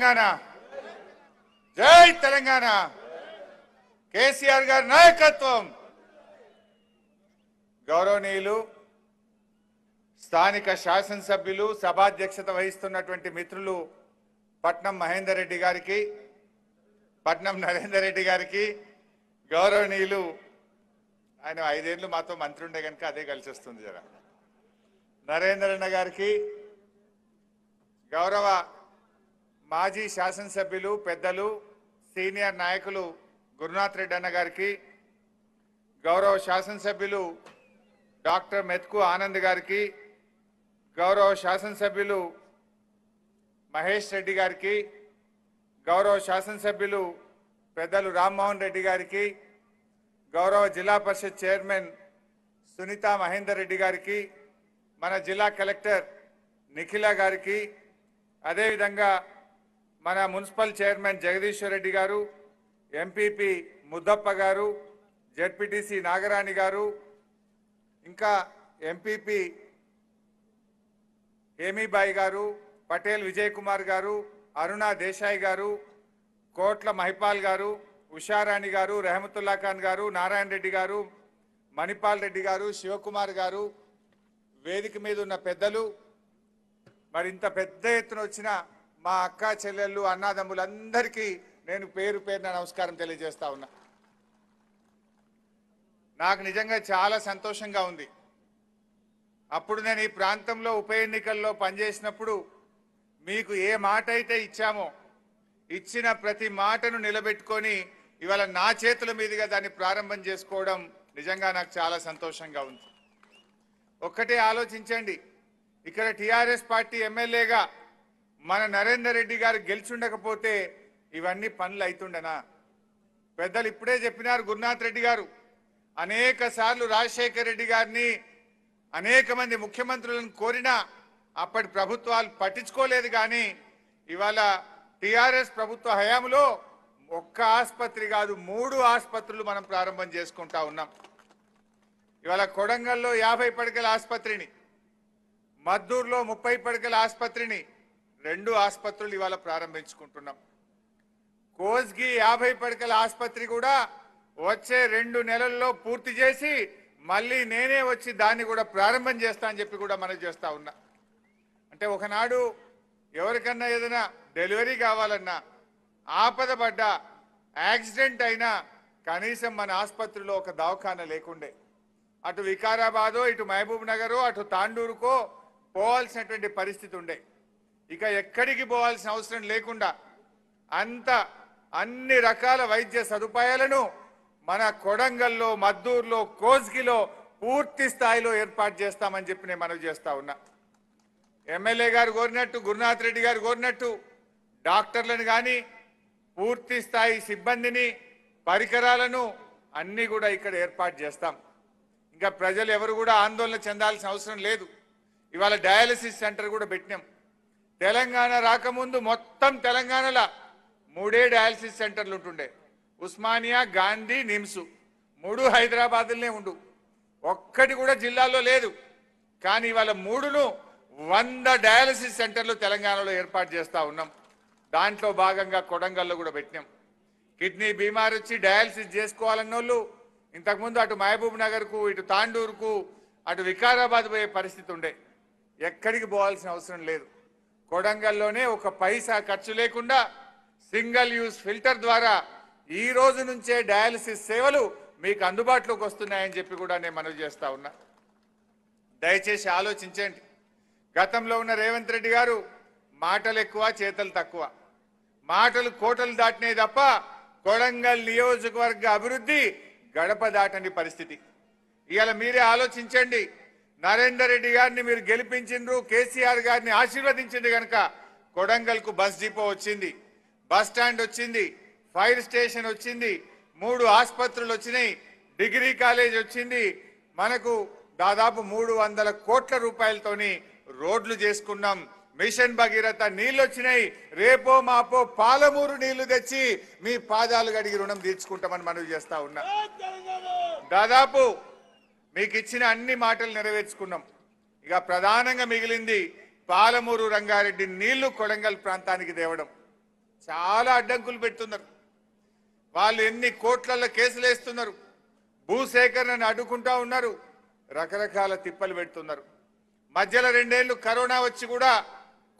తెలంగాణ జై తెలంగాణ కేసీఆర్ గారి నాయకత్వం గౌరవనీయులు స్థానిక శాసనసభ్యులు సభాధ్యక్షత వహిస్తున్నటువంటి మిత్రులు పట్నం మహేందర్ రెడ్డి గారికి పట్నం నరేందర్ రెడ్డి గారికి గౌరవనీయులు ఆయన ఐదేళ్ళు మాతో మంత్రి ఉండే కనుక అదే కలిసి వస్తుంది జర నరేంద్రన్న గారికి గౌరవ మాజీ శాసనసభ్యులు పెద్దలు సీనియర్ నాయకులు గురునాథ్ రెడ్డి అన్న గారికి గౌరవ శాసనసభ్యులు డాక్టర్ మెత్కు ఆనంద్ గారికి గౌరవ శాసనసభ్యులు మహేష్ రెడ్డి గారికి గౌరవ శాసనసభ్యులు పెద్దలు రామ్మోహన్ రెడ్డి గారికి గౌరవ జిల్లా పరిషత్ చైర్మన్ సునీత మహేందర్ రెడ్డి గారికి మన జిల్లా కలెక్టర్ నిఖిల గారికి అదేవిధంగా మన మున్సిపల్ చైర్మన్ జగదీశ్వర్ రెడ్డి గారు ఎంపీపీ ముద్దప్ప గారు జడ్పీటీసీ నాగరాణి గారు ఇంకా ఎంపీపీ హేమీబాయి గారు పటేల్ విజయ్ కుమార్ గారు అరుణ దేశాయ్ గారు కోట్ల మహిపాల్ గారు ఉషారాణి గారు రెహమతుల్లా ఖాన్ గారు నారాయణ రెడ్డి గారు మణిపాల్ రెడ్డి గారు శివకుమార్ గారు వేదిక మీద ఉన్న పెద్దలు మరి ఇంత పెద్ద ఎత్తున వచ్చిన మా అక్క చెల్లెళ్ళు అందరికీ నేను పేరు పేరున నమస్కారం తెలియజేస్తా ఉన్నా నాకు నిజంగా చాలా సంతోషంగా ఉంది అప్పుడు నేను ఈ ప్రాంతంలో ఉప ఎన్నికల్లో పనిచేసినప్పుడు మీకు ఏ మాట అయితే ఇచ్చామో ఇచ్చిన ప్రతి మాటను నిలబెట్టుకొని ఇవాళ నా చేతుల మీదుగా దాన్ని ప్రారంభం చేసుకోవడం నిజంగా నాకు చాలా సంతోషంగా ఉంది ఒక్కటే ఆలోచించండి ఇక్కడ టీఆర్ఎస్ పార్టీ ఎమ్మెల్యేగా మన నరేందర్ రెడ్డి గారు గెలిచుండకపోతే ఇవన్నీ పనులు అవుతుండనా పెద్దలు ఇప్పుడే చెప్పినారు గురునాథ్ రెడ్డి గారు అనేక సార్లు రాజశేఖర్ రెడ్డి గారిని అనేక మంది ముఖ్యమంత్రులను కోరినా అప్పటి ప్రభుత్వాలు పట్టించుకోలేదు కానీ ఇవాళ టిఆర్ఎస్ ప్రభుత్వ హయాంలో ఒక్క ఆసుపత్రి కాదు మూడు ఆసుపత్రులు మనం ప్రారంభం చేసుకుంటా ఉన్నాం ఇవాళ కొడంగల్లో యాభై పడకల ఆసుపత్రిని మద్దూరులో ముప్పై పడకల ఆసుపత్రిని రెండు ఆసుపత్రులు ఇవాళ ప్రారంభించుకుంటున్నాం కోజ్గి యాభై పడకల ఆసుపత్రి కూడా వచ్చే రెండు నెలల్లో పూర్తి చేసి మళ్ళీ నేనే వచ్చి దాన్ని కూడా ప్రారంభం చేస్తా అని చెప్పి కూడా మనం చేస్తూ ఉన్నా అంటే ఒకనాడు ఎవరికన్నా ఏదైనా డెలివరీ కావాలన్నా ఆపద పడ్డా యాక్సిడెంట్ అయినా కనీసం మన ఆసుపత్రిలో ఒక దవాఖాన లేకుండే అటు వికారాబాదో ఇటు మహబూబ్ నగరో అటు తాండూరుకో పోవాల్సినటువంటి పరిస్థితి ఉండే ఇక ఎక్కడికి పోవాల్సిన అవసరం లేకుండా అంత అన్ని రకాల వైద్య సదుపాయాలను మన కొడంగల్లో మద్దూర్లో కోజ్కిలో పూర్తి స్థాయిలో ఏర్పాటు చేస్తామని చెప్పి నేను మనవి చేస్తా ఉన్నా ఎమ్మెల్యే గారు కోరినట్టు గురునాథ్ రెడ్డి గారు కోరినట్టు డాక్టర్లను కానీ పూర్తి స్థాయి సిబ్బందిని పరికరాలను అన్నీ కూడా ఇక్కడ ఏర్పాటు చేస్తాం ఇంకా ప్రజలు ఎవరు కూడా ఆందోళన చెందాల్సిన అవసరం లేదు ఇవాళ డయాలసిస్ సెంటర్ కూడా పెట్టినాం తెలంగాణ రాకముందు మొత్తం తెలంగాణలో మూడే డయాలసిస్ సెంటర్లు ఉంటుండే ఉస్మానియా గాంధీ నిమ్స్ మూడు హైదరాబాద్లనే ఉండు ఒక్కటి కూడా జిల్లాలో లేదు కానీ ఇవాళ మూడును వంద డయాలసిస్ సెంటర్లు తెలంగాణలో ఏర్పాటు చేస్తూ ఉన్నాం దాంట్లో భాగంగా కొడంగల్లో కూడా పెట్టినాం కిడ్నీ బీమార్ వచ్చి డయాలసిస్ చేసుకోవాలన్న వాళ్ళు ఇంతకుముందు అటు మహబూబ్ నగర్కు ఇటు తాండూరుకు అటు వికారాబాద్ పోయే పరిస్థితి ఉండే ఎక్కడికి పోవాల్సిన అవసరం లేదు కొడంగల్లోనే ఒక పైసా ఖర్చు లేకుండా సింగిల్ యూజ్ ఫిల్టర్ ద్వారా ఈ రోజు నుంచే డయాలసిస్ సేవలు మీకు అందుబాటులోకి వస్తున్నాయని చెప్పి కూడా నేను మనవి చేస్తా ఉన్నా దయచేసి ఆలోచించండి గతంలో ఉన్న రేవంత్ రెడ్డి గారు మాటలు ఎక్కువ చేతలు తక్కువ మాటలు కోటలు దాటినాయి తప్ప కొడంగల్ నియోజకవర్గ అభివృద్ధి గడప దాటని పరిస్థితి ఇవాళ మీరే ఆలోచించండి నరేందర్ రెడ్డి గారిని మీరు గెలిపించిండ్రు కేసీఆర్ గారిని ఆశీర్వదించింది కనుక కొడంగల్కు బస్ డిపో వచ్చింది బస్ స్టాండ్ వచ్చింది ఫైర్ స్టేషన్ వచ్చింది మూడు ఆసుపత్రులు వచ్చినాయి డిగ్రీ కాలేజ్ వచ్చింది మనకు దాదాపు మూడు వందల కోట్ల రూపాయలతోని రోడ్లు చేసుకున్నాం మిషన్ భగీరథ నీళ్ళు వచ్చినాయి రేపో మాపో పాలమూరు నీళ్లు తెచ్చి మీ పాదాలు గడిగి రుణం తీర్చుకుంటామని మనవి చేస్తా ఉన్నా దాదాపు మీకు ఇచ్చిన అన్ని మాటలు నెరవేర్చుకున్నాం ఇక ప్రధానంగా మిగిలింది పాలమూరు రంగారెడ్డి నీళ్లు కొడంగల్ ప్రాంతానికి దేవడం చాలా అడ్డంకులు పెడుతున్నారు వాళ్ళు ఎన్ని కోట్లలో కేసులు వేస్తున్నారు భూసేకరణను అడ్డుకుంటా ఉన్నారు రకరకాల తిప్పలు పెడుతున్నారు మధ్యలో రెండేళ్లు కరోనా వచ్చి కూడా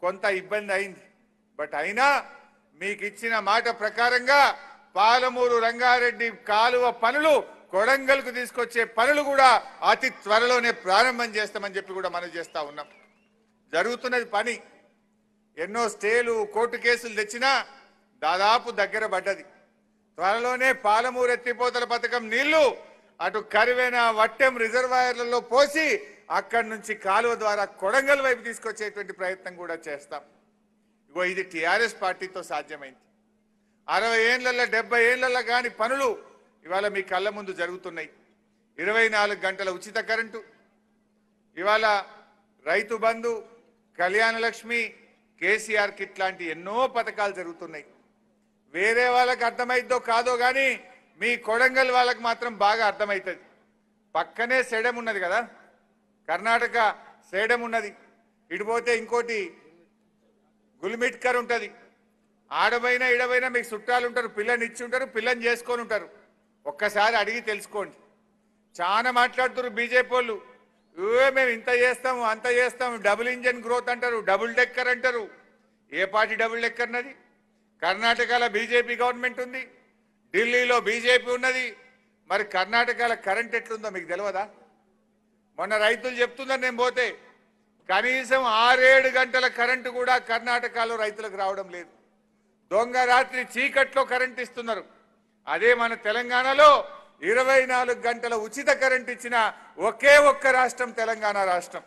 కొంత ఇబ్బంది అయింది బట్ అయినా మీకు ఇచ్చిన మాట ప్రకారంగా పాలమూరు రంగారెడ్డి కాలువ పనులు కొడంగల్కు తీసుకొచ్చే పనులు కూడా అతి త్వరలోనే ప్రారంభం చేస్తామని చెప్పి కూడా మనం చేస్తూ ఉన్నాం జరుగుతున్నది పని ఎన్నో స్టేలు కోర్టు కేసులు తెచ్చినా దాదాపు దగ్గర పడ్డది త్వరలోనే పాలమూరు ఎత్తిపోతల పథకం నీళ్లు అటు కరివేన వట్టెం రిజర్వాయర్లలో పోసి అక్కడి నుంచి కాలువ ద్వారా కొడంగల్ వైపు తీసుకొచ్చేటువంటి ప్రయత్నం కూడా చేస్తాం ఇగో ఇది టీఆర్ఎస్ పార్టీతో సాధ్యమైంది అరవై ఏండ్లలో డెబ్బై ఏళ్ళల్లో కానీ పనులు ఇవాళ మీ కళ్ళ ముందు జరుగుతున్నాయి ఇరవై గంటల ఉచిత కరెంటు ఇవాళ రైతు బంధు కళ్యాణ లక్ష్మి కేసీఆర్ కిట్ లాంటి ఎన్నో పథకాలు జరుగుతున్నాయి వేరే వాళ్ళకి అర్థమైద్దో కాదో కానీ మీ కొడంగల్ వాళ్ళకి మాత్రం బాగా అర్థమవుతుంది పక్కనే సేడం ఉన్నది కదా కర్ణాటక సేడం ఉన్నది ఇడిపోతే ఇంకోటి గుల్మిట్కర్ ఉంటుంది ఆడబైనా ఇడబైనా మీకు చుట్టాలు ఉంటారు పిల్లని ఇచ్చి ఉంటారు పిల్లని చేసుకొని ఉంటారు ఒక్కసారి అడిగి తెలుసుకోండి చాలా మాట్లాడుతున్నారు బీజేపీ వాళ్ళు ఏ మేము ఇంత చేస్తాము అంత చేస్తాము డబుల్ ఇంజన్ గ్రోత్ అంటారు డబుల్ డెక్కర్ అంటారు ఏ పార్టీ డబుల్ డెక్కర్ డెక్కర్నది కర్ణాటకలో బీజేపీ గవర్నమెంట్ ఉంది ఢిల్లీలో బీజేపీ ఉన్నది మరి కర్ణాటకలో కరెంట్ ఎట్లుందో మీకు తెలియదా మొన్న రైతులు చెప్తున్నారు నేను పోతే కనీసం ఆరేడు గంటల కరెంటు కూడా కర్ణాటకలో రైతులకు రావడం లేదు దొంగ రాత్రి చీకట్లో కరెంట్ ఇస్తున్నారు అదే మన తెలంగాణలో ఇరవై గంటల ఉచిత కరెంట్ ఇచ్చిన ఒకే ఒక్క రాష్ట్రం తెలంగాణ రాష్ట్రం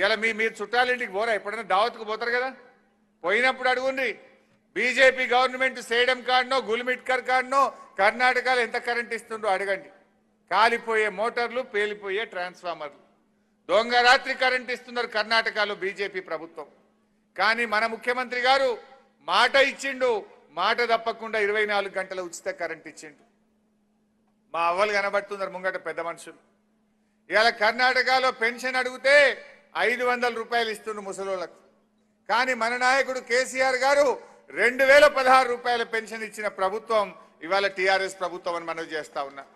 ఇలా మీ మీరు చుట్టాలింటికి పోరా ఎప్పుడైనా దావత్కు పోతారు కదా పోయినప్పుడు అడుగుంది బీజేపీ గవర్నమెంట్ సేడం కాడనో గుల్మిట్కర్ కాడనో కర్ణాటకలో ఎంత కరెంట్ ఇస్తుండో అడగండి కాలిపోయే మోటార్లు పేలిపోయే ట్రాన్స్ఫార్మర్లు దొంగ రాత్రి కరెంట్ ఇస్తున్నారు కర్ణాటకలో బీజేపీ ప్రభుత్వం కానీ మన ముఖ్యమంత్రి గారు మాట ఇచ్చిండు మాట తప్పకుండా ఇరవై నాలుగు గంటల ఉచిత కరెంట్ ఇచ్చిండు మా అవ్వలు కనబడుతున్నారు ముంగట పెద్ద మనుషులు ఇవాళ కర్ణాటకలో పెన్షన్ అడిగితే ఐదు వందల రూపాయలు ఇస్తుండ్రు ముసలోళ్ళకు కానీ మన నాయకుడు కేసీఆర్ గారు రెండు వేల పదహారు రూపాయల పెన్షన్ ఇచ్చిన ప్రభుత్వం ఇవాళ టీఆర్ఎస్ ప్రభుత్వం అని మనవి చేస్తా ఉన్నా